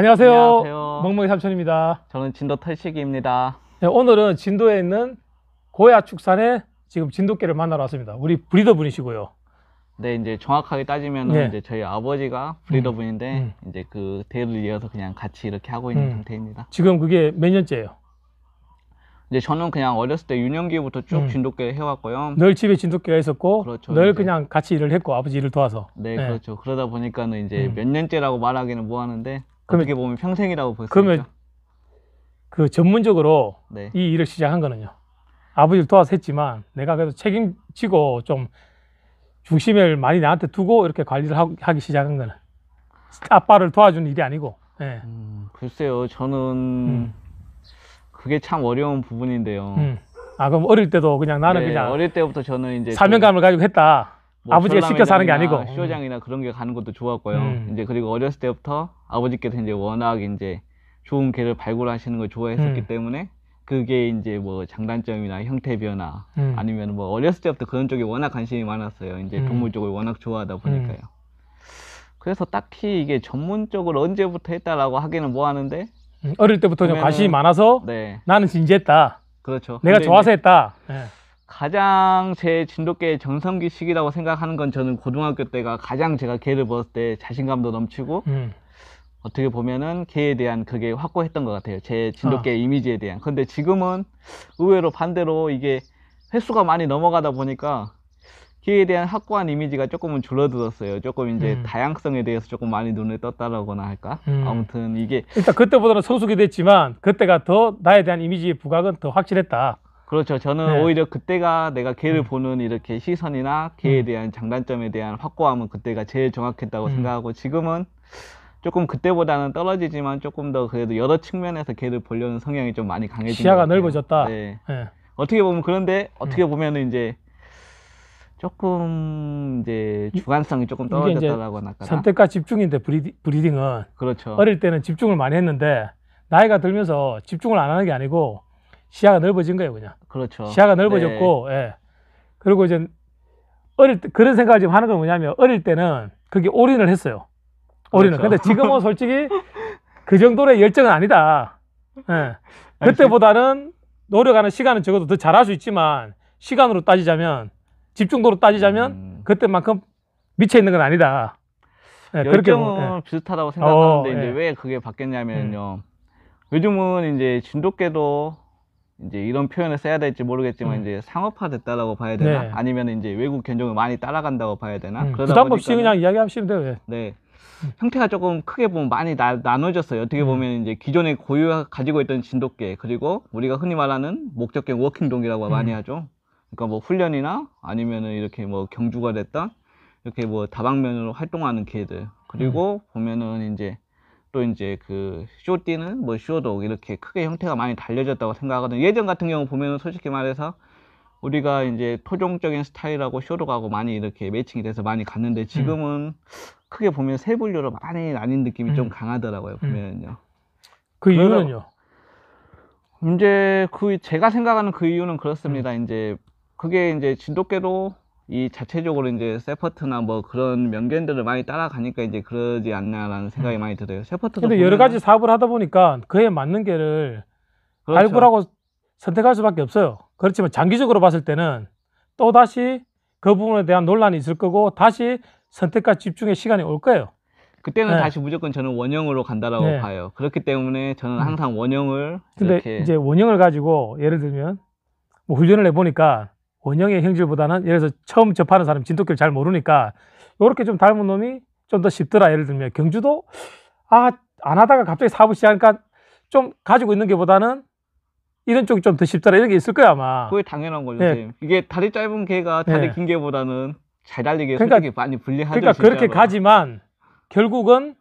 안녕하세요. 안녕하세요. 멍멍이 삼촌입니다. 저는 진도 탈식이입니다. 네, 오늘은 진도에 있는 고야 축산에 지금 진돗개를 만나러 왔습니다. 우리 브리더 분이시고요. 네, 이제 정확하게 따지면 네. 이제 저희 아버지가 브리더 음, 분인데 음. 이제 그 대를 이어서 그냥 같이 이렇게 하고 있는 음. 상태입니다. 지금 그게 몇 년째예요? 이제 저는 그냥 어렸을 때 유년기부터 쭉 음. 진돗개를 해왔고요. 늘 집에 진돗개가 있었고 그렇죠, 늘 이제. 그냥 같이 일을 했고 아버지 일을 도와서. 네, 네. 그렇죠. 그러다 보니까는 이제 음. 몇 년째라고 말하기는 뭐하는데 그러면- 어떻게 보면 평생이라고 볼수 그러면- 그 전문적으로 네. 이 일을 시작한 거는요. 아버지를 도와서 했지만 내가 그래도 책임지고 좀 중심을 많이 나한테 두고 이렇게 관리를 하- 기 시작한 거는 아빠를 도와주는 일이 아니고 예. 음, 글쎄요, 저는 음. 그게 참 어려운 부분인데요. 음. 아 그럼 어릴 때도 그냥 나는 네, 그냥 어릴 때부터 저는 이제 사명감을 가지고 했다. 뭐 아버지가 시켜 사는 게 아니고 쇼장이나 그런 게 가는 것도 좋았고요. 음. 이제 그리고 어렸을 때부터 아버지께서 이제 워낙 이제 좋은 개를 발굴하시는 걸 좋아했었기 음. 때문에 그게 이제 뭐 장단점이나 형태 변화 음. 아니면 뭐 어렸을 때부터 그런 쪽에 워낙 관심이 많았어요. 이제 음. 동물 쪽을 워낙 좋아하다 보니까요. 그래서 딱히 이게 전문적으로 언제부터 했다라고 하기는 뭐 하는데 음, 어릴 때부터 좀 관심이 많아서 네. 나는 진지했다. 그렇죠. 내가 좋아서 했다. 네. 가장 제 진돗개의 정성기 시기라고 생각하는 건 저는 고등학교 때가 가장 제가 개를 보았을때 자신감도 넘치고 음. 어떻게 보면은 개에 대한 그게 확고했던 것 같아요. 제 진돗개 어. 아. 이미지에 대한. 근데 지금은 의외로 반대로 이게 횟수가 많이 넘어가다 보니까 개에 대한 확고한 이미지가 조금은 줄어들었어요. 조금 이제 음. 다양성에 대해서 조금 많이 눈을 떴다라고나 할까? 음. 아무튼 이게 일단 그때보다는 성숙이 됐지만 그때가 더 나에 대한 이미지의 부각은 더 확실했다. 그렇죠. 저는 네. 오히려 그때가 내가 개를 음. 보는 이렇게 시선이나 개에 음. 대한 장단점에 대한 확고함은 그때가 제일 정확했다고 음. 생각하고 지금은 조금 그때보다는 떨어지지만 조금 더 그래도 여러 측면에서 개를 보려는 성향이 좀 많이 강해진 시야가 넓어졌다. 네. 네. 어떻게 보면 그런데 어떻게 음. 보면 은 이제 조금 이제 주관성이 조금 떨어졌다라고 할까 선택과 집중인데 브리디 브리딩은 그렇죠. 어릴 때는 집중을 많이 했는데 나이가 들면서 집중을 안 하는 게 아니고 시야가 넓어진 거예요, 그냥. 그렇죠. 시야가 넓어졌고, 네. 예. 그리고 이제 어릴 때 그런 생각을 지금 하는 건 뭐냐면 어릴 때는 그게 올인을 했어요. 올인을. 그렇죠. 근데 지금은 솔직히 그 정도의 열정은 아니다. 예. 그때보다는 노력하는 시간은 적어도 더 잘할 수 있지만 시간으로 따지자면 집중도로 따지자면 음. 그때만큼 미쳐 있는 건 아니다. 예, 열정은 뭐, 예. 비슷하다고 생각하는데 어, 이제 예. 왜 그게 바뀌었냐면요. 음. 요즘은 이제 진돗개도 이제 이런 표현을 써야 될지 모르겠지만 음. 이제 상업화됐다라고 봐야 되나 네. 아니면 이제 외국 견종을 많이 따라간다고 봐야 되나 음. 그러다 부 없이 그냥 이야기하시면 돼요. 예. 네. 음. 형태가 조금 크게 보면 많이 나, 눠졌어요 어떻게 음. 보면 이제 기존에 고유 가지고 있던 진돗개 그리고 우리가 흔히 말하는 목적격 워킹동이라고 음. 많이 하죠. 그러니까 뭐 훈련이나 아니면은 이렇게 뭐 경주가 됐다 이렇게 뭐 다방면으로 활동하는 개들 그리고 음. 보면은 이제 또 이제 그 쇼띠는 뭐쇼도 이렇게 크게 형태가 많이 달려졌다고 생각하거든요. 예전 같은 경우 보면 솔직히 말해서 우리가 이제 토종적인 스타일하고 쇼독가고 많이 이렇게 매칭이 돼서 많이 갔는데 음. 지금은 음. 크게 보면 세 분류로 많이 나뉜 느낌이 음. 좀 강하더라고요 음. 보면은요. 그 이유는요? 이제 그 제가 생각하는 그 이유는 그렇습니다. 음. 이제 그게 이제 진돗개로 이 자체적으로 이제 세퍼트나 뭐 그런 명견들을 많이 따라가니까 이제 그러지 않나라는 생각이 많이 들어요. 세퍼트도 근데 여러 가지 사업을 하다 보니까 그에 맞는 게를 그렇죠. 발굴하고 선택할 수밖에 없어요. 그렇지만 장기적으로 봤을 때는 또 다시 그 부분에 대한 논란이 있을 거고 다시 선택과 집중의 시간이 올 거예요. 그때는 네. 다시 무조건 저는 원형으로 간다라고 네. 봐요. 그렇기 때문에 저는 음. 항상 원형을 근데 이렇게 이제 원형을 가지고 예를 들면 뭐 훈련을 해 보니까 원형의 형질보다는 예를 들어서 처음 접하는 사람 진돗개를 잘 모르니까 이렇게 좀 닮은 놈이 좀 더 쉽더라 예를 들면 경주도 아 안 하다가 갑자기 사업 시작하니까 좀 가지고 있는 게 보다는 이런 쪽이 좀 더 쉽더라 이런 게 있을 거야 아마 그게 당연한 거죠 네. 선생님. 이게 다리 짧은 개가 다리 네. 긴 개보다는 잘달리게에 그러니까, 솔직히 많이 불리하죠 그러니까 그렇게 가지만 결국은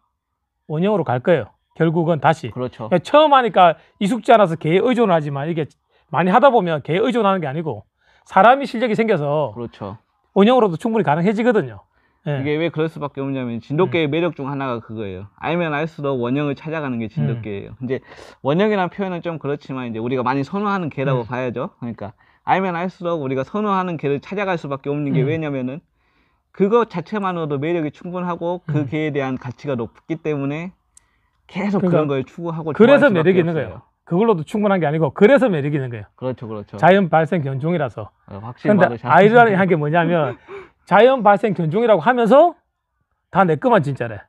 원형으로 갈 거예요 결국은 다시 그렇죠. 그러니까 처음 하니까 익숙지 않아서 개에 의존하지만 이게 많이 하다 보면 개에 의존하는 게 아니고 사람이 실력이 생겨서 그렇죠. 운영으로도 충분히 가능해지거든요. 예. 이게 왜 그럴 수밖에 없냐면 진돗개의 예. 매력 중 하나가 그거예요. 알면 알수록 원형을 찾아가는 게 진돗개예요. 음. 이제 원형이란 표현은 좀 그렇지만 이제 우리가 많이 선호하는 개라고 음. 봐야죠. 그러니까 알면 알수록 우리가 선호하는 개를 찾아갈 수밖에 없는 게 음. 왜냐면은 그거 자체만으로도 매력이 충분하고 그 개에 대한 가치가 높기 때문에 계속 그러니까 그런 걸 추구하고 그래서 매력이 있는 거예요. 그걸로도 충분한 게 아니고 그래서 매력 있는 거예요. 그렇죠, 그렇죠. 자연 발생 견종이라서. 어, 확실히. 근데 아이러니한게 뭐냐면 자연 발생 견종이라고 하면서 다 내 것만 진짜래.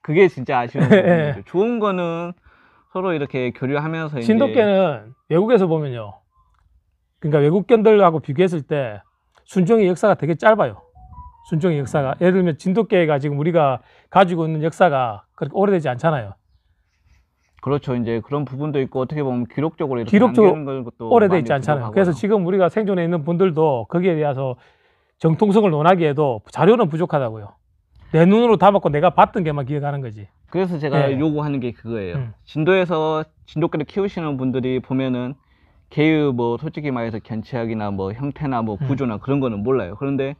그게 진짜 아쉬운 거죠. 예. 좋은 거는 서로 이렇게 교류하면서 진돗개는 외국에서 보면요. 그러니까 외국견들하고 비교했을 때 순종의 역사가 되게 짧아요. 순종의 역사가 예를 들면 진돗개가 지금 우리가 가지고 있는 역사가 그렇게 오래되지 않잖아요. 그렇죠. 이제 그런 부분도 있고 어떻게 보면 기록적으로 이렇게 기록적으로 남기는 것도 오래돼 있지 않잖아요. 그래서 지금 우리가 생존해 있는 분들도 거기에 대해서 정통성을 논하기에도 자료는 부족하다고요. 내 눈으로 담았고 내가 봤던 게만 기억하는 거지. 그래서 제가 네. 요구하는 게 그거예요. 음. 진도에서 진돗개를 키우시는 분들이 보면은 개의 뭐 솔직히 말해서 견치학이나 뭐 형태나 뭐 음. 구조나 음. 그런 거는 몰라요. 그런데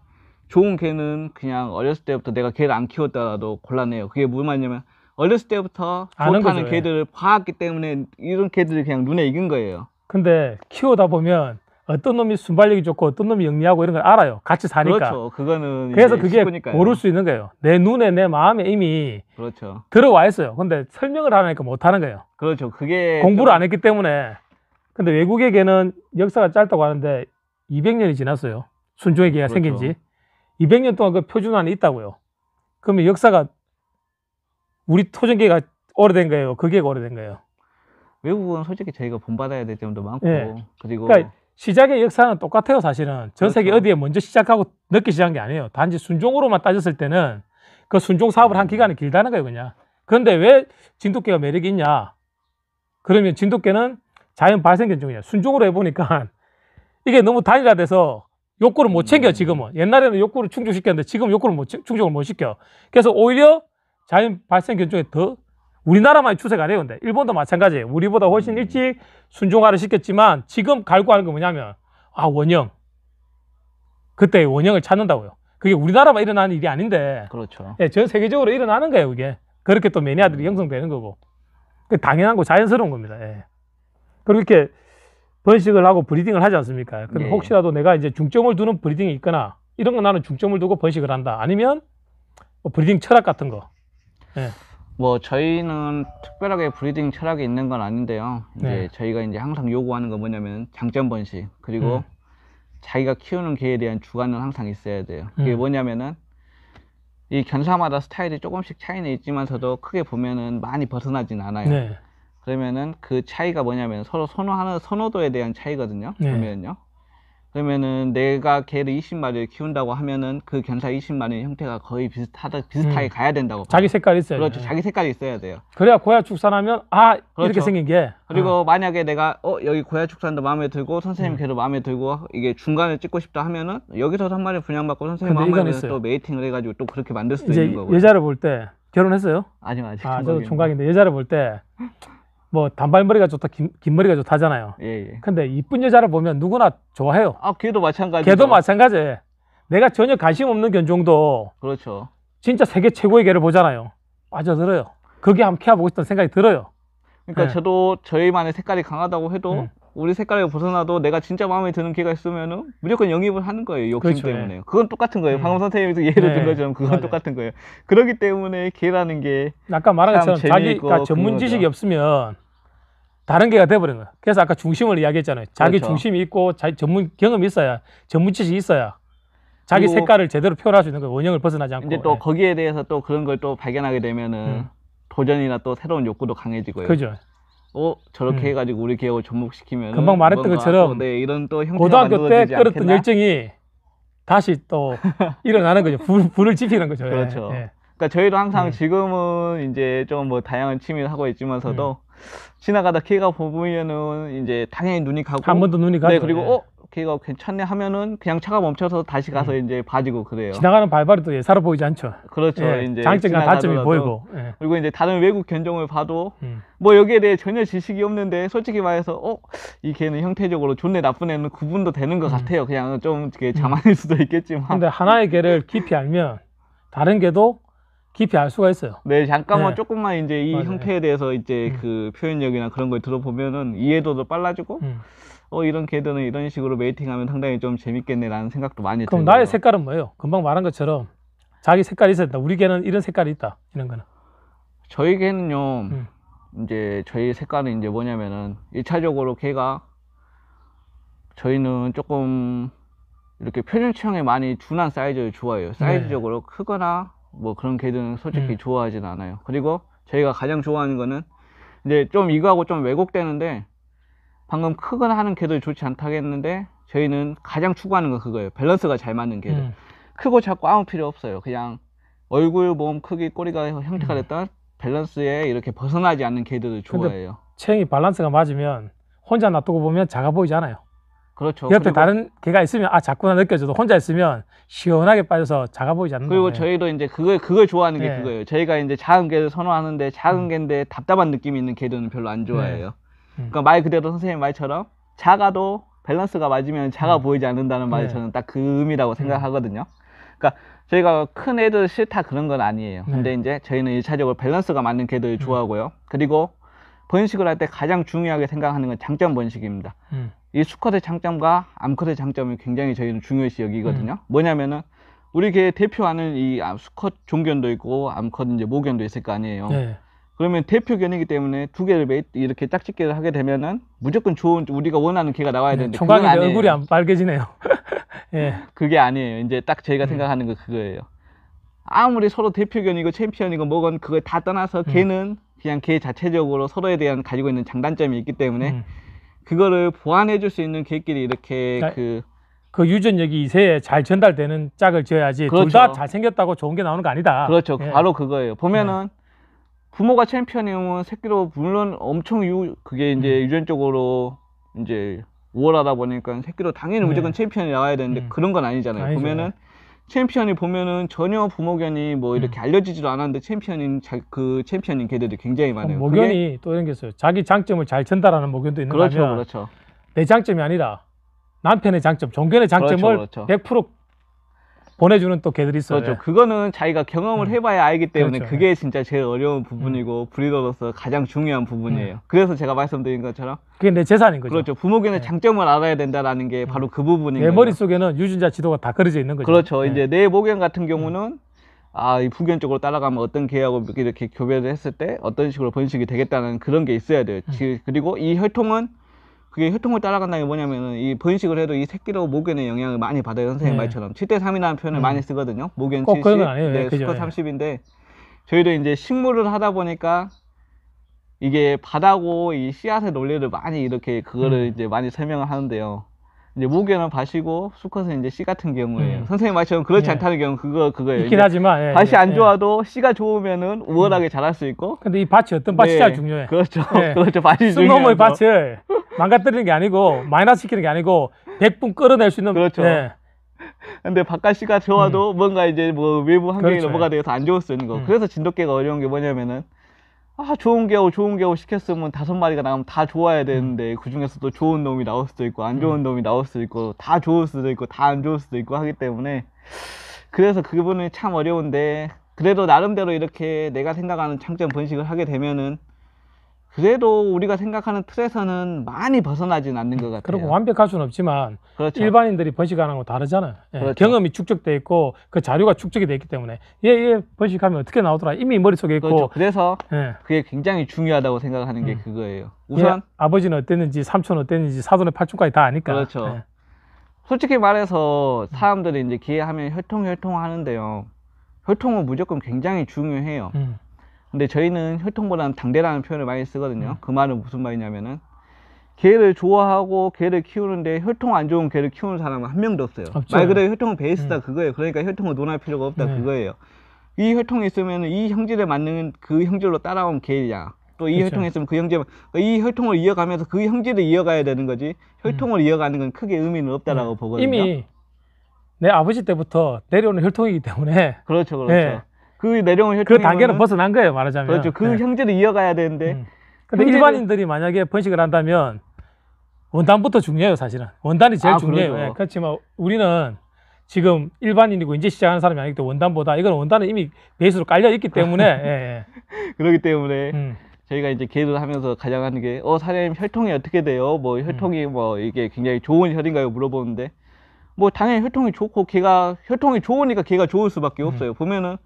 좋은 개는 그냥 어렸을 때부터 내가 개를 안 키웠다도 가 곤란해요. 그게 무슨 말이냐면 어렸을 때부터 아는 좋다는 거죠, 예. 개들을 봐왔기 때문에 이런 개들이 그냥 눈에 익은 거예요. 근데 키우다 보면 어떤 놈이 순발력이 좋고 어떤 놈이 영리하고 이런 걸 알아요. 같이 사니까. 그렇죠. 그거는 그래서 그게 식구니까요. 고를 수 있는 거예요. 내 눈에 내 마음에 이미 그렇죠. 들어와 있어요. 근데 설명을 하니까 못 하는 거예요. 그렇죠. 그게 공부를 좀... 안 했기 때문에. 근데 외국에게는 역사가 짧다고 하는데 200년이 지났어요. 순종의 기가 그렇죠. 생긴 지. 200년 동안 그 표준 안에 있다고요. 그러면 역사가 우리 토종계가 오래된 거예요. 그게 오래된 거예요. 외국은 솔직히 저희가 본받아야 될 점도 많고 예. 그리고 그러니까 시작의 역사는 똑같아요. 사실은 전 그렇죠. 세계 그렇죠. 어디에 먼저 시작하고 늦게 시작한 게 아니에요. 단지 순종으로만 따졌을 때는 그 순종 사업을 한 음. 기간이 길다는 거예요, 그냥. 그런데 왜 진돗개가 매력이 있냐? 그러면 진돗개는 자연 발생견종이야. 순종으로 해보니까 이게 너무 단일화돼서 욕구를 못 챙겨 음. 지금은 옛날에는 욕구를 충족시켰는데 지금 욕구를 못 충족을 못 시켜. 그래서 오히려 자연 발생 견종에 더 우리나라만 의 추세가 아니에요. 근데 일본도 마찬가지예요. 우리보다 훨씬 음. 일찍 순종화를 시켰지만 지금 갈구 하는 거 뭐냐면 아 원형 그때 원형을 찾는다고요. 그게 우리나라만 일어나는 일이 아닌데 그렇죠. 예, 전 세계적으로 일어나는 거예요. 이게 그렇게 또 매니아들이 음. 형성되는 거고 그 당연한 거 자연스러운 겁니다. 예. 그리고 이렇게 번식을 하고 브리딩을 하지 않습니까? 그데 예. 네. 혹시라도 내가 이제 중점을 두는 브리딩이 있거나 이런 거 나는 중점을 두고 번식을 한다. 아니면 뭐 브리딩 철학 같은 거 네. 뭐 저희는 특별하게 브리딩 철학이 있는 건 아닌데요. 이제 네. 저희가 이제 항상 요구하는 건 뭐냐면 장점 번식 그리고 음. 자기가 키우는 개에 대한 주관은 항상 있어야 돼요. 그게 음. 뭐냐면은 이 견사마다 스타일이 조금씩 차이는 있지만서도 크게 보면은 많이 벗어나진 않아요. 네. 그러면은 그 차이가 뭐냐면 서로 선호하는 선호도에 대한 차이거든요. 네. 보면요. 그러면은 내가 개를 20마리를 키운다고 하면은 그 견사 2 0마리 형태가 거의 비슷하다 비슷하게 음. 가야 된다고 봐요. 자기 색깔이 있어요. 그렇죠. 자기 색깔이 있어야 돼요. 그래야 고야 축산하면 아 그렇죠. 이렇게 생긴 게. 그리고 아. 만약에 내가 어 여기 고야 축산도 마음에 들고 선생님 음. 개도 마음에 들고 이게 중간을 찍고 싶다 하면은 여기서 한 마리 분양받고 선생님 한 마리 또 메이팅을 해가지고 또 그렇게 만들 수도 있는 거고요. 여자를 볼 때 결혼했어요? 아니요 아직. 아 저도 종각인데 여자를 볼때 뭐 단발머리가 좋다, 긴, 긴 머리가 좋다잖아요. 예, 예. 근데 이쁜 여자를 보면 누구나 좋아해요. 아, 걔도 마찬가지. 걔도 마찬가지예요. 내가 전혀 관심 없는 견종도 그렇죠. 진짜 세계 최고의 개를 보잖아요. 빠져들어요. 거기에 한번 키워보고 싶다는 생각이 들어요. 그러니까 네. 저도 저희만의 색깔이 강하다고 해도 네. 우리 색깔을 벗어나도 내가 진짜 마음에 드는 개가 있으면은 무조건 영입을 하는 거예요. 욕심 그렇죠. 때문에. 네. 그건 똑같은 거예요. 네. 방금 선생님도 예를 든 것처럼 네. 그건 맞아요. 똑같은 거예요. 그러기 때문에 개라는 게 아까 말한 것처럼 자기가 그러니까 전문 지식이 없으면 다른 개가 돼버린 거야. 그래서 아까 중심을 이야기했잖아요. 자기 그렇죠. 중심이 있고 자기 전문 경험이 있어야 전문 지식이 있어야 자기 색깔을 제대로 표현할 수 있는 거예요. 원형을 벗어나지 않고. 이제 또 예. 거기에 대해서 또 그런 걸 또 발견하게 되면은 음. 도전이나 또 새로운 욕구도 강해지고요. 그죠. 어 저렇게 음. 해가지고 우리 개혁을 접목시키면 금방 말했던 것처럼 네, 이런 또 고등학교 때 끌었던 열정이 다시 또 일어나는 거죠. 불, 불을 지피는 거죠. 예. 그렇죠. 예. 그러니까 저희도 항상 예. 지금은 이제 좀 뭐 다양한 취미를 하고 있지만서도 음. 지나가다 개가 보면은 이제 당연히 눈이 가고 한번더 눈이 가죠. 네 그리고 어개가 괜찮네 하면은 그냥 차가 멈춰서 다시 가서 네. 이제 봐지고 그래요. 지나가는 발발이 또 예사로 보이지 않죠. 그렇죠. 예, 이제 장점이 단점이 보이고. 예. 그리고 이제 다른 외국 견종을 봐도 음. 뭐 여기에 대해 전혀 지식이 없는데 솔직히 말해서 어 이 개는 형태적으로 좋네 나쁜 애는 구분도 되는 것 음. 같아요. 그냥 좀 이렇게 음. 자만일 수도 있겠지만. 근데 하나의 개를 깊이 알면 다른 개도 깊이 알 수가 있어요. 네, 잠깐만 네. 조금만 이제 이 맞아요. 형태에 대해서 이제 음. 그 표현력이나 그런 걸 들어보면은 이해도도 빨라지고 음. 어 이런 개들은 이런 식으로 메이팅하면 상당히 좀 재밌겠네라는 생각도 많이 들어요. 나의 색깔은 뭐예요? 금방 말한 것처럼 자기 색깔이 있었다. 우리 개는 이런 색깔이 있다. 이런 거는. 저희 개는요. 음. 이제 저희 색깔은 이제 뭐냐면은 일차적으로 개가 저희는 조금 이렇게 표준 취향에 많이 둔한 사이즈를 좋아해요. 사이즈적으로 네. 크거나 뭐 그런 개들은 솔직히 음. 좋아하진 않아요. 그리고 저희가 가장 좋아하는 거는 이제 좀 이거하고 좀 왜곡되는데 방금 크거나 하는 개들 좋지 않다겠는데 저희는 가장 추구하는 건 그거예요. 밸런스가 잘 맞는 개들. 음. 크고 작고 아무 필요 없어요. 그냥 얼굴, 몸, 크기, 꼬리가 형태가 음. 됐던 음. 밸런스에 이렇게 벗어나지 않는 개들을 좋아해요. 챙이 밸런스가 맞으면 혼자 놔두고 보면 작아 보이잖아요. 그렇죠. 그 옆에 다른 개가 있으면 아 작구나 느껴져도 혼자 있으면 시원하게 빠져서 작아 보이지 않는 그리고 네. 저희도 이제 그걸 그걸 좋아하는 게 네. 그거예요. 저희가 이제 작은 개를 선호하는데 작은 음. 개인데 답답한 느낌이 있는 개들은 별로 안 네. 좋아해요. 네. 그러니까 말 그대로 선생님 말처럼 작아도 밸런스가 맞으면 작아 음. 보이지 않는다는 말이 네. 저는 딱 그 의미라고 음. 생각하거든요. 그러니까 저희가 큰 애들 싫다 그런 건 아니에요. 네. 근데 이제 저희는 일차적으로 밸런스가 맞는 개들 음. 좋아하고요. 그리고 번식을 할 때 가장 중요하게 생각하는 건 장점 번식입니다. 이 수컷의 장점과 암컷의 장점이 굉장히 저희는 중요시 여기거든요. 음. 뭐냐면은 우리 개 대표하는 이 아, 수컷 종견도 있고 암컷 이제 모견도 있을 거 아니에요. 네. 그러면 대표견이기 때문에 두 개를 이렇게 짝짓기를 하게 되면은 무조건 좋은 우리가 원하는 개가 나와야 네, 되는데 네, 각이 얼굴이 안 빨개지네요. 예. 음, 그게 아니에요. 이제 딱 저희가 음. 생각하는 거 그거예요. 아무리 서로 대표견이고 챔피언이고 뭐건 그걸 다 떠나서 음. 개는 음. 그냥 개 자체적으로 서로에 대한 가지고 있는 장단점이 있기 때문에 음. 그거를 보완해 줄 수 있는 계획끼리 이렇게 아, 그, 그 유전력이 이세에 잘 전달되는 짝을 지어야지 그렇죠. 둘다 잘생겼다고 좋은 게 나오는 거 아니다. 그렇죠. 예. 바로 그거예요. 보면은 네. 부모가 챔피언이면 새끼로 물론 엄청 유 그게 이제 음. 유전적으로 이제 우월하다 보니까 새끼로 당연히 네. 무조건 챔피언이 나와야 되는데 음. 그런 건 아니잖아요. 아니죠. 보면은 챔피언이 보면은 전혀 부모견이 뭐 이렇게 음. 알려지지도 않았는데 챔피언인 그 챔피언인 개들도 굉장히 어, 많아요. 모견이 그게... 또 이런 게 있어요. 자기 장점을 잘 전달하는 모견도 있는 거 그렇죠, 그렇죠. 내 장점이 아니라 남편의 장점, 종견의 장점을 그렇죠, 그렇죠. 100% 보내주는 또 개들이 있어요. 그렇죠. 예. 그거는 자기가 경험을 음. 해봐야 알기 때문에 그렇죠. 그게 진짜 제일 어려운 음. 부분이고 음. 브리더로서 가장 중요한 부분이에요. 음. 그래서 제가 말씀드린 것처럼 그게 내 재산인 거죠. 그렇죠. 부모견는 네. 예. 장점을 알아야 된다라는 게 음. 바로 그 부분인 거예요. 내 머릿속에는 유전자 지도가 다 그려져 있는 거죠. 그렇죠. 네. 이제 내 모견 같은 경우는 아, 이 부견 쪽으로 따라가면 어떤 개하고 이렇게 교배를 했을 때 어떤 식으로 번식이 되겠다는 그런 게 있어야 돼요. 그리고 이 혈통은 그게 혈통을 따라간다는 게 뭐냐면은 이 번식을 해도 이 새끼로 목견의 영향을 많이 받아요 선생님 네. 말처럼 7대 3이라는 표현을 음. 많이 쓰거든요 목견꼭 70, 아니에요. 네, 네 그죠, 수컷 예. 30인데 저희도 이제 식물을 하다 보니까 이게 바다고 이 씨앗의 논리를 많이 이렇게 그거를 음. 이제 많이 설명을 하는데요 이제 무게는 밭이고 수컷은 이제 씨 같은 경우에요. 음. 선생님 말처럼 그렇지 예. 않다는 경우 그거 그거예요. 있긴 하지만 예, 밭이 예, 안 예. 좋아도 씨가 좋으면은 우월하게 음. 자랄 수 있고. 근데 이 밭이 어떤 밭이 잘 네. 중요해. 그렇죠. 예. 그렇죠. 밭이 중요해. 놈의 밭을 망가뜨리는 게 아니고 마이너스 시키는 게 아니고 100분 끌어낼 수 있는 그렇죠. 예. 근데 바깥 씨가 좋아도 음. 뭔가 이제 뭐 외부 환경이 그렇죠. 넘어가 돼서 안 좋을 수 있는 거. 음. 그래서 진돗개가 어려운 게 뭐냐면은 아 좋은 개호 좋은 개호 시켰으면 다섯 마리가 나오면 다 좋아야 음. 되는데 그 중에서도 좋은 놈이 나올 수도 있고 안 좋은 음. 놈이 나올 수도 있고 다 좋을 수도 있고 다 안 좋을 수도 있고 하기 때문에 그래서 그분은참 어려운데 그래도 나름대로 이렇게 내가 생각하는 창점 번식을 하게 되면은 그래도 우리가 생각하는 틀에서는 많이 벗어나진 않는 것 같아요. 그리고 완벽할 수는 없지만 그렇죠. 일반인들이 번식하는 거 다르잖아요. 예, 그렇죠. 경험이 축적돼 있고 그 자료가 축적이 돼 있기 때문에 얘, 얘 번식하면 어떻게 나오더라 이미 머릿속에 있고 그렇죠. 그래서 예. 그게 굉장히 중요하다고 생각하는 게 음. 그거예요. 예, 우선 아버지는 어땠는지 삼촌 어땠는지 사돈의 팔촌까지 다 아니까. 그렇죠. 예. 솔직히 말해서 음. 사람들이 이제 기회하면 혈통 혈통 하는데요. 혈통은 무조건 굉장히 중요해요. 음. 근데 저희는 혈통보다는 당대라는 표현을 많이 쓰거든요. 음. 그 말은 무슨 말이냐면은 개를 좋아하고 개를 키우는데 혈통 안 좋은 개를 키우는 사람은 한 명도 없어요. 없죠. 말 그대로 혈통은 베이스다 음. 그거예요. 그러니까 혈통을 논할 필요가 없다 네. 그거예요. 이 혈통이 있으면 이 형질에 맞는 그 형질로 따라온 개야. 또이 그렇죠. 혈통이 있으면 그형질이 혈통을 이어가면서 그형질을 이어가야 되는 거지 혈통을 음. 이어가는 건 크게 의미는 없다라고 네. 보거든요. 이미 내 아버지 때부터 내려오는 혈통이기 때문에 그렇죠, 그렇죠. 네. 그 내려온 그 단계는 벗어난 거예요 말하자면 그렇죠 그 네. 형제를 이어가야 되는데 음. 근데 형제를... 일반인들이 만약에 번식을 한다면 원단부터 중요해요 사실은 원단이 제일 아, 중요해요 네, 예, 그렇지만 뭐 우리는 지금 일반인이고 이제 시작하는 사람이 아니기 때문에 원단보다 이건 원단은 이미 베이스로 깔려 있기 때문에 예, 예. 그렇기 때문에 음. 저희가 이제 개를 하면서 가장 하는 게어 사장님 혈통이 어떻게 돼요 뭐 혈통이 음. 뭐 이게 굉장히 좋은 혈인가요 물어보는데 뭐 당연히 혈통이 좋고 개가 혈통이 좋으니까 개가 좋을 수밖에 음. 없어요 음. 보면은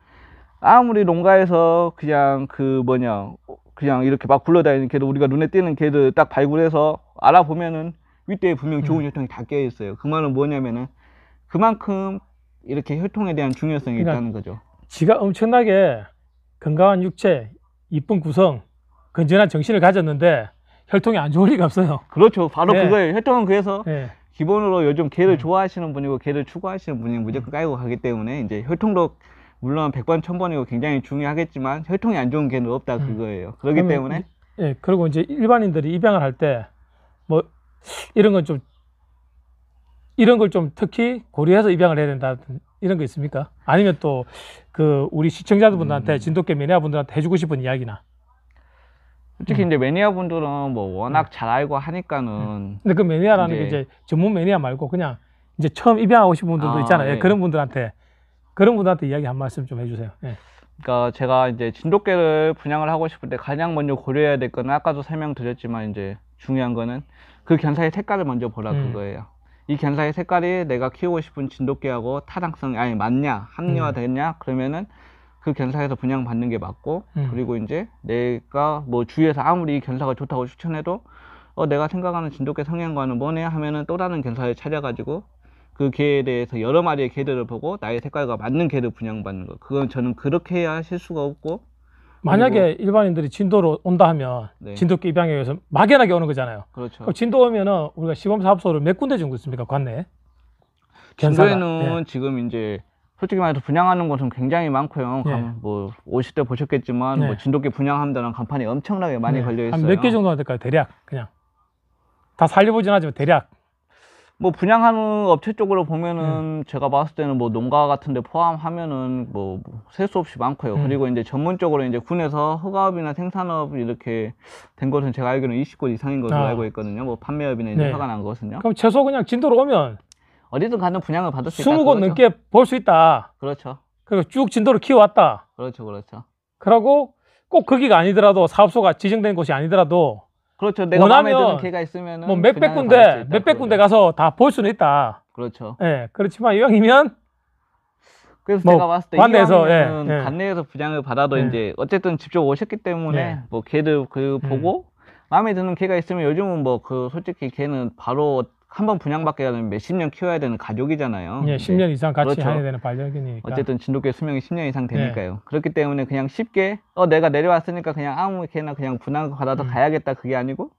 아무리 농가에서 그냥 그 뭐냐 그냥 이렇게 막 굴러다니는 개도 우리가 눈에 띄는 개들 딱 발굴해서 알아보면은 윗대에 분명 좋은 음. 혈통이 다껴 있어요. 그 말은 뭐냐면은 그만큼 이렇게 혈통에 대한 중요성이 그러니까 있다는 거죠. 지가 엄청나게 건강한 육체, 이쁜 구성, 건전한 정신을 가졌는데 혈통이 안 좋을 리가 없어요. 그렇죠. 바로 네. 그거예요. 혈통은 그래서 네. 기본으로 요즘 개를 네. 좋아하시는 분이고 개를 추구하시는 분이 무조건 네. 깔고 가기 때문에 이제 혈통도 물론 백 번 천번이고 굉장히 중요하겠지만 혈통이 안 좋은 개는 없다 음. 그거예요. 그렇기 때문에 예, 그리고 이제 일반인들이 입양을 할 때 뭐 이런 건 좀 이런 걸 좀 특히 고려해서 입양을 해야 된다 이런 거 있습니까? 아니면 또 그 우리 시청자분들한테 음. 진돗개 매니아분들한테 해주고 싶은 이야기나 솔직히 음. 이제 매니아분들은 뭐 워낙 잘 알고 하니까는 근데 그 매니아라는 이제... 게 이제 전문 매니아 말고 그냥 이제 처음 입양하고 싶은 분들도 아, 있잖아요. 네. 그런 분들한테 그런 분한테 이야기 한 말씀 좀 해주세요. 예. 그러니까 제가 이제 진돗개를 분양을 하고 싶을 때 가장 먼저 고려해야 될 거는 아까도 설명드렸지만 이제 중요한 거는 그 견사의 색깔을 먼저 보라 음. 그거예요. 이 견사의 색깔이 내가 키우고 싶은 진돗개하고 타당성이 아니 맞냐 합리화 되냐 음. 그러면은 그 견사에서 분양받는 게 맞고 음. 그리고 이제 내가 뭐 주위에서 아무리 견사가 좋다고 추천해도 어 내가 생각하는 진돗개 성향과는 뭐네 하면은 또 다른 견사를 찾아가지고 그 개에 대해서 여러 마리의 개들을 보고 나의 색깔과 맞는 개를 분양받는 거. 그건 저는 그렇게 해야 할 수가 없고. 만약에 일반인들이 진도로 온다 하면 네. 진돗개 입양에 의해서 막연하게 오는 거잖아요. 그렇죠. 그럼 진도 오면은 우리가 시범사업소를 몇 군데 정도 있습니까? 관내에? 견사 진도에는 네. 지금 이제 솔직히 말해서 분양하는 곳은 굉장히 많고요. 예. 뭐 오실 때 보셨겠지만 네. 뭐 진돗개 분양한다는 간판이 엄청나게 많이 네. 걸려 있어요. 한 몇 개 정도 될까요? 대략 그냥 다 살려보진 않지만 대략 뭐 분양하는 업체 쪽으로 보면은 음. 제가 봤을 때는 뭐 농가 같은데 포함하면은 뭐 셀 수 없이 많고요. 음. 그리고 이제 전문적으로 이제 군에서 허가업이나 생산업 이렇게 된 것은 제가 알기로는 20곳 이상인 것으로 아. 알고 있거든요. 뭐 판매업이나 이제 네. 허가 난 것은요. 그럼 최소 그냥 진도로 오면 어디든 가는 분양을 받을 수 있다. 20곳 그 넘게 볼 수 있다. 그렇죠. 그리고 쭉 진도를 키워왔다. 그렇죠, 그렇죠. 그러고 꼭 거기가 아니더라도 사업소가 지정된 곳이 아니더라도 그렇죠. 내가 원하면 마음에 드는 걔가 있으면 뭐 몇백 군데 몇백 군데 가서 다 볼 수는 있다. 그렇죠. 예. 그렇지만 이왕이면 그래서 뭐 제가 봤을 때 관내에서 예, 예. 관내에서 부양을 받아도 예. 이제 어쨌든 직접 오셨기 때문에 예. 뭐개를그 음. 보고 마음에 드는 개가 있으면 요즘은 뭐 그 솔직히 개는 바로 한번 분양받게 되면 몇 십 년 키워야 되는 가족이잖아요. 예, 10년 이상 같이 그렇죠. 해야 되는 반려견이니까. 어쨌든 진돗개 수명이 10년 이상 네. 되니까요. 그렇기 때문에 그냥 쉽게 어 내가 내려왔으니까 그냥 아무 개나 그냥 분양 받아서 음. 가야겠다 그게 아니고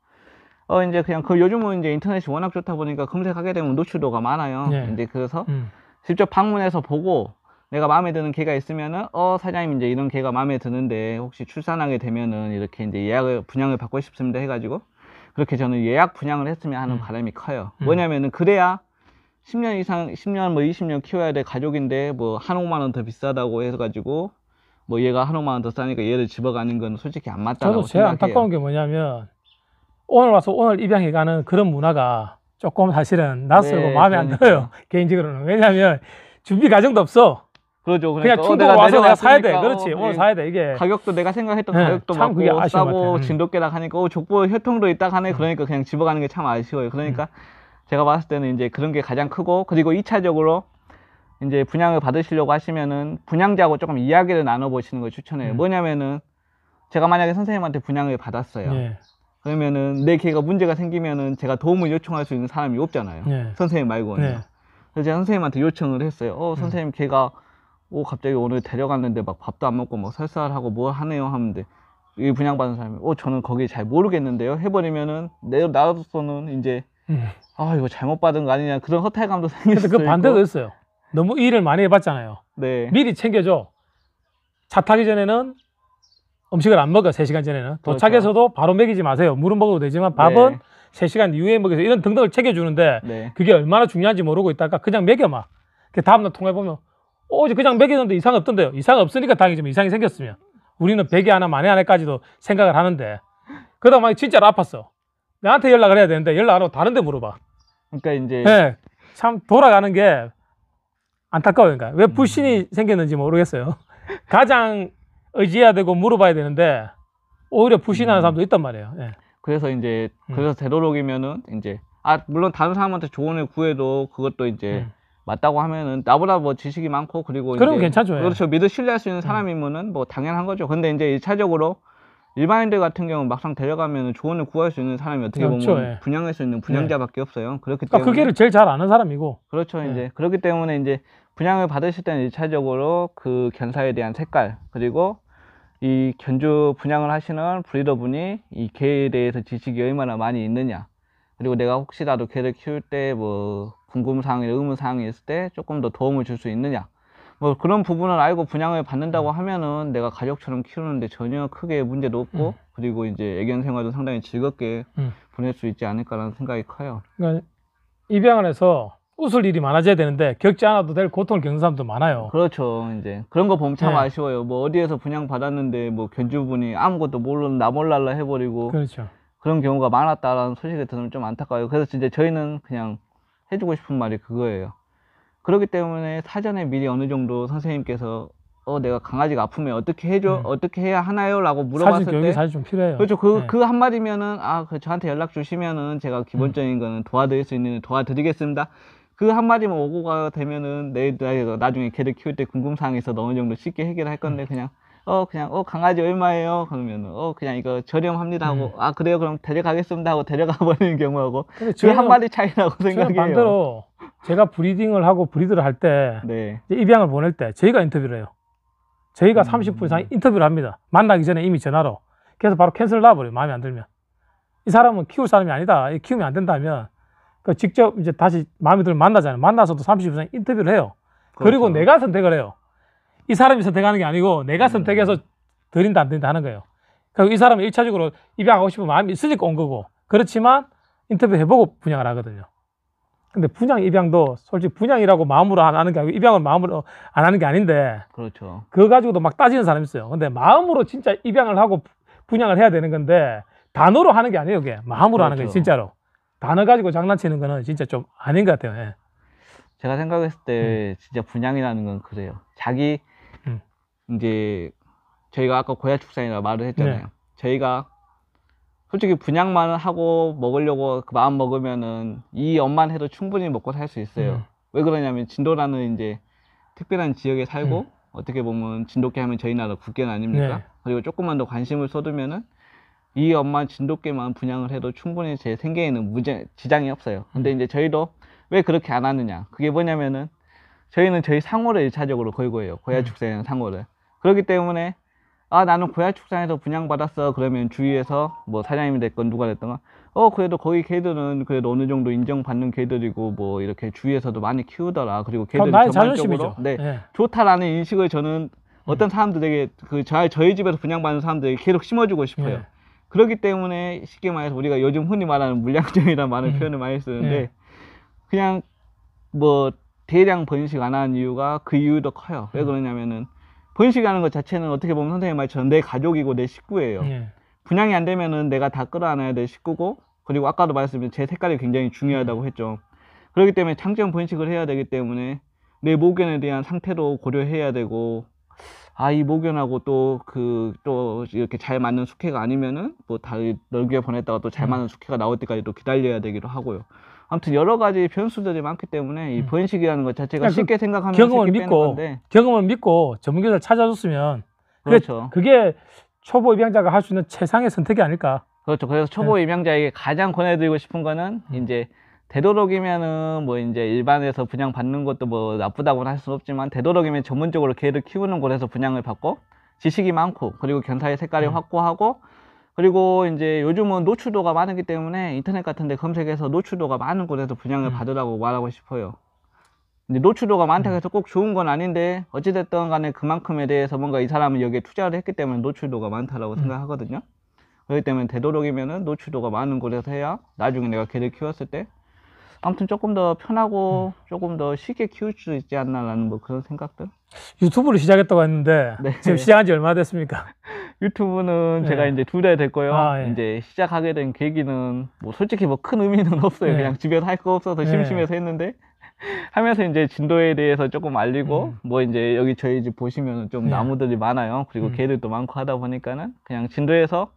어 이제 그냥 그 요즘은 이제 인터넷이 워낙 좋다 보니까 검색하게 되면 노출도가 많아요. 예. 이제 그래서 음. 직접 방문해서 보고 내가 마음에 드는 개가 있으면은 어 사장님 이제 이런 개가 마음에 드는데 혹시 출산하게 되면은 이렇게 이제 예약을 분양을 받고 싶습니다 해가지고 그렇게 저는 예약 분양을 했으면 하는 음. 바람이 커요. 뭐냐면은 음. 그래야 10년 이상, 10년 뭐 20년 키워야 될 가족인데 뭐 한 5만 원 더 비싸다고 해가지고 뭐 얘가 한 5만 원 더 싸니까 얘를 집어가는 건 솔직히 안 맞다고 저도 생각해요. 안타까운 게 뭐냐면 오늘 와서 오늘 입양해가는 그런 문화가 조금 사실은 낯설고 네, 마음에 안 그러니까요. 들어요 개인적으로는 왜냐면 준비 과정도 없어 그러죠. 그러니까 그냥 충동 어, 와서 내가 사야 돼. 그렇지. 어, 오늘 예. 사야 돼. 이게 가격도 내가 생각했던 네, 가격도 참 그게 맞고 싸고 음. 진돗개다 하니까 어, 족보 혈통도 있다 하네. 음. 그러니까 그냥 집어가는 게 참 아쉬워요. 그러니까 음. 제가 봤을 때는 이제 그런 게 가장 크고 그리고 2차적으로 이제 분양을 받으시려고 하시면은 분양자하고 조금 이야기를 나눠보시는 걸 추천해요. 음. 뭐냐면은 제가 만약에 선생님한테 분양을 받았어요. 예. 그러면은 내 개가 문제가 생기면은 제가 도움을 요청할 수 있는 사람이 없잖아요. 예. 선생님 말고는. 예. 네. 그래서 제가 선생님한테 요청을 했어요. 어, 음. 선생님 개가 음. 오 갑자기 오늘 데려갔는데 막 밥도 안 먹고 막 뭐 설사하고 뭐 하네요 하는데이 분양받은 사람이 오 저는 거기 잘 모르겠는데요 해버리면은 내 나로서는 이제 음. 아 이거 잘못 받은 거 아니냐 그런 허탈감도 생겨서 그 반대도 있고. 있어요. 너무 일을 많이 해봤잖아요. 네. 미리 챙겨줘. 차 타기 전에는 음식을 안 먹어 3시간 전에는 그렇죠. 도착해서도 그렇죠. 바로 먹이지 마세요 물은 먹어도 되지만 밥은 네. 3시간 이후에 먹여서 이런 등등을 챙겨주는데 네. 그게 얼마나 중요한지 모르고 있다가 그냥 먹여마 그 다음날 통화해보면 어제 그냥 먹였는데 이상 없던데요. 이상 없으니까 당연히 좀 뭐 이상이 생겼으면. 우리는 백이 하나 만에 하나까지도 생각을 하는데. 그러다 만약 진짜로 아팠어. 나한테 연락을 해야 되는데 연락 안 하고 다른 데 물어봐. 그러니까 이제. 네. 참 돌아가는 게 안타까워요. 그러니까 왜 불신이 음. 생겼는지 모르겠어요. 가장 의지해야 되고 물어봐야 되는데 오히려 불신하는 음. 사람도 있단 말이에요. 네. 그래서 이제 음. 그래서 되도록이면은 이제 아 물론 다른 사람한테 조언을 구해도 그것도 이제 음. 맞다고 하면은 나보다 뭐 지식이 많고 그리고 그럼 이 괜찮죠. 예. 그렇죠. 믿을 신뢰할 수 있는 사람이면은 음. 뭐 당연한 거죠. 근데 이제 일차적으로 일반인들 같은 경우 막상 데려가면 조언을 구할 수 있는 사람이 어떻게 그렇죠, 보면 그렇죠, 예. 분양할 수 있는 예. 분양자밖에 없어요. 그렇기 그러니까 그게를 제일 잘 아는 사람이고. 그렇죠. 예. 이제 그렇기 때문에 이제 분양을 받으실 때는 일차적으로 그 견사에 대한 색깔 그리고 이 견주 분양을 하시는 브리더분이 이 개에 대해서 지식이 얼마나 많이 있느냐 그리고 내가 혹시라도 개를 키울 때뭐 궁금사항이나 의문사항이 있을 때 조금 더 도움을 줄 수 있느냐 뭐 그런 부분을 알고 분양을 받는다고 음. 하면은 내가 가족처럼 키우는데 전혀 크게 문제도 없고 음. 그리고 이제 애견 생활도 상당히 즐겁게 음. 보낼 수 있지 않을까라는 생각이 커요. 그러니까 입양을 해서 웃을 일이 많아져야 되는데 겪지 않아도 될 고통을 겪는 사람도 많아요. 그렇죠. 이제 그런 거 보면 참 네. 아쉬워요. 뭐 어디에서 분양 받았는데 뭐 견주분이 아무것도 모르는 나몰랄라 해버리고 그렇죠. 그런 경우가 많았다라는 소식을 들으면 좀 안타까워요. 그래서 진짜 저희는 그냥 해주고 싶은 말이 그거예요. 그렇기 때문에 사전에 미리 어느 정도 선생님께서 어 내가 강아지가 아프면 어떻게 해줘 네. 어떻게 해야 하나요라고 물어봤을 사실 때 사실 좀 필요해요. 그렇죠. 그그 네. 그 한마디면은 아그 저한테 연락 주시면은 제가 기본적인 음. 거는 도와드릴 수 있는 도와드리겠습니다. 그 한마디만 오고가 되면은 내 나중에 개를 키울 때 궁금사항에서 어느 정도 쉽게 해결할 건데 음. 그냥 어 그냥 어 강아지 얼마예요? 그러면 어 그냥 이거 저렴합니다 하고 음. 아 그래요 그럼 데려가겠습니다 하고 데려가 버리는 경우하고 그한 마리 차이라고 생각해요. 반대로 제가 브리딩을 하고 브리드를 할때 네. 입양을 보낼 때 저희가 인터뷰를 해요. 저희가 음. 30분 이상 인터뷰를 합니다. 만나기 전에 이미 전화로 그래서 바로 캔슬을 놔버려요. 마음에 안 들면 이 사람은 키울 사람이 아니다. 키우면 안 된다면 그 직접 이제 다시 마음에 들면 만나잖아요. 만나서도 30분 이상 인터뷰를 해요. 그렇죠. 그리고 내가 선택을 해요. 이 사람이 선택하는 게 아니고 내가 음. 선택해서 드린다 안 드린다 하는 거예요. 그리고 그러니까 이 사람은 일차적으로 입양하고 싶은 마음이 있으니까 온 거고 그렇지만 인터뷰 해보고 분양을 하거든요. 근데 분양 입양도 솔직히 분양이라고 마음으로 안 하는 게 아니고 입양을 마음으로 안 하는 게 아닌데 그렇죠. 그거 가지고도 막 따지는 사람 이 있어요. 근데 마음으로 진짜 입양을 하고 분양을 해야 되는 건데 단어로 하는 게 아니에요. 이게 마음으로 그렇죠. 하는 거예요. 그렇죠. 진짜로 단어 가지고 장난치는 거는 진짜 좀 아닌 것 같아요. 예. 제가 생각했을 때 음. 진짜 분양이라는 건 그래요. 자기 이제 저희가 아까 고야축산이라고 말을 했잖아요. 네. 저희가 솔직히 분양만 하고 먹으려고 그 마음 먹으면은 이 엄만 해도 충분히 먹고 살 수 있어요. 네. 왜 그러냐면 진도라는 이제 특별한 지역에 살고 네. 어떻게 보면 진돗개 하면 저희 나라 국견 아닙니까? 네. 그리고 조금만 더 관심을 쏟으면은 이 엄마 진돗개만 분양을 해도 충분히 제 생계에는 무제 지장이 없어요. 근데 음. 이제 저희도 왜 그렇게 안 하느냐? 그게 뭐냐면은 저희는 저희 상호를 일차적으로 걸고 해요. 고야축산 음. 상호를. 그렇기 때문에 아 나는 고야축산에서 분양받았어 그러면 주위에서 뭐 사장님이 됐건 누가 됐든가어 그래도 거기 개들은 그래도 어느 정도 인정받는 개들이고 뭐 이렇게 주위에서도 많이 키우더라 그리고 개들이 전반적으로 네, 네, 좋다라는 인식을 저는 음. 어떤 사람들에게 그 저희, 저희 집에서 분양받는 사람들에게 계속 심어주고 싶어요 네. 그렇기 때문에 쉽게 말해서 우리가 요즘 흔히 말하는 물량점이라는 많은 네. 음. 표현을 많이 쓰는데 예. 그냥 뭐 대량 번식 안 하는 이유가 그 이유도 커요 왜 음. 그러냐면은 번식하는 것 자체는 어떻게 보면 선생님 말처럼 내 가족이고 내 식구예요. 예. 분양이 안 되면은 내가 다 끌어안아야 될 식구고 그리고 아까도 말씀드린 제 색깔이 굉장히 중요하다고 음. 했죠. 그렇기 때문에 장점 번식을 해야 되기 때문에 내 모견에 대한 상태도 고려해야 되고 아 이 모견하고 또 그또 그, 또 이렇게 잘 맞는 숙회가 아니면은 뭐 다 넓게 보냈다가 또잘 음. 맞는 숙회가 나올 때까지 또 기다려야 되기도 하고요. 아무튼 여러 가지 변수들이 많기 때문에 이 번식이라는 음. 것 자체가 그러니까 쉽게 그 생각하면 경험을 쉽게 믿고 건데. 경험을 믿고 전문기자를 찾아줬으면 그렇죠. 그게 초보 입양자가 할 수 있는 최상의 선택이 아닐까. 그렇죠. 그래서 네. 초보 입양자에게 가장 권해드리고 싶은 거는 음. 이제 되도록이면은 뭐 이제 일반에서 분양 받는 것도 뭐 나쁘다고는 할 수는 없지만 되도록이면 전문적으로 개를 키우는 곳에서 분양을 받고 지식이 많고 그리고 견사의 색깔이 음. 확고하고 그리고 이제 요즘은 노출도가 많기 때문에 인터넷 같은데 검색해서 노출도가 많은 곳에서 분양을 음. 받으라고 말하고 싶어요. 이제 노출도가 많다고 음. 해서 꼭 좋은 건 아닌데 어찌됐든 간에 그만큼에 대해서 뭔가 이 사람은 여기에 투자를 했기 때문에 노출도가 많다라고 음. 생각하거든요. 그렇기 때문에 되도록이면은 노출도가 많은 곳에서 해야 나중에 내가 개를 키웠을 때 아무튼 조금 더 편하고 음. 조금 더 쉽게 키울 수 있지 않나라는 뭐 그런 생각들. 유튜브를 시작했다고 했는데 네. 지금 시작한 지 얼마나 됐습니까? 유튜브는 네. 제가 이제 두 달 됐고요. 아, 예. 이제 시작하게 된 계기는 뭐 솔직히 뭐 큰 의미는 없어요. 네. 그냥 집에서 할 거 없어서 네. 심심해서 했는데 하면서 이제 진도에 대해서 조금 알리고 음. 뭐 이제 여기 저희 집 보시면 좀 네. 나무들이 많아요. 그리고 음. 개들도 많고 하다 보니까는 그냥 진도에서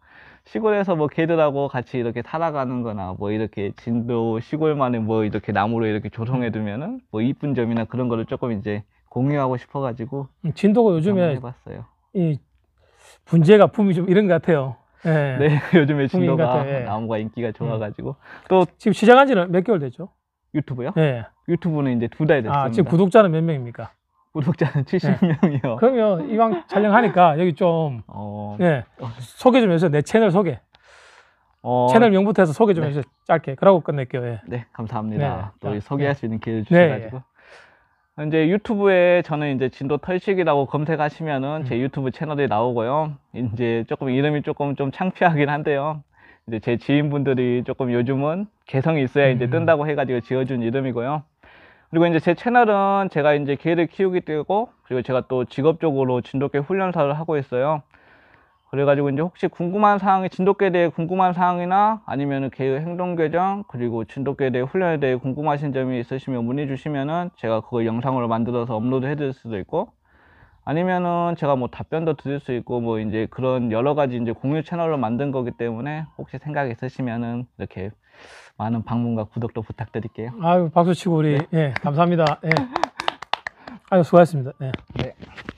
시골에서 뭐 개들하고 같이 이렇게 살아가는 거나 뭐 이렇게 진도 시골만의 뭐 이렇게 나무로 이렇게 조성해 두면은 뭐 이쁜 점이나 그런 거를 조금 이제 공유하고 싶어 가지고 음, 진도가 요즘에 해봤어요. 이 분재가 품이 좀 이런 것 같아요. 네, 네 요즘에 진도가 예. 나무가 인기가 음. 좋아가지고 음. 또 지금 시작한 지는 몇 개월 됐죠? 유튜브요? 네. 유튜브는 이제 두 달 됐습니다. 아, 지금 구독자는 몇 명입니까? 구독자는 70명이요. 그러면 이왕 촬영하니까 여기 좀 어... 예, 소개 좀 해주세요. 내 채널 소개. 어... 채널 명부터 해서 소개 좀 네. 해주세요. 짧게. 그러고 끝낼게요. 예. 네, 감사합니다. 네. 또 소개할 네. 수 있는 기회 네, 주셔가지고. 네. 이제 유튜브에 저는 이제 진도 털식이라고 검색하시면은 음. 제 유튜브 채널이 나오고요. 이제 조금 이름이 조금 좀 창피하긴 한데요. 이제 제 지인분들이 조금 요즘은 개성이 있어야 음. 이제 뜬다고 해가지고 지어준 이름이고요. 그리고 이제 제 채널은 제가 이제 개를 키우기 되고 그리고 제가 또 직업적으로 진돗개 훈련사를 하고 있어요. 그래가지고 이제 혹시 궁금한 사항이 진돗개에 대해 궁금한 사항이나 아니면 개의 행동 교정 그리고 진돗개에 대해 훈련에 대해 궁금하신 점이 있으시면 문의 주시면은 제가 그거 영상으로 만들어서 업로드 해드릴 수도 있고 아니면은 제가 뭐 답변도 드릴 수 있고 뭐 이제 그런 여러 가지 이제 공유 채널로 만든 거기 때문에 혹시 생각 있으시면은 이렇게 많은 방문과 구독도 부탁드릴게요. 아유 박수 치고 우리 네. 예 감사합니다. 예. 아유 수고하셨습니다. 예. 네.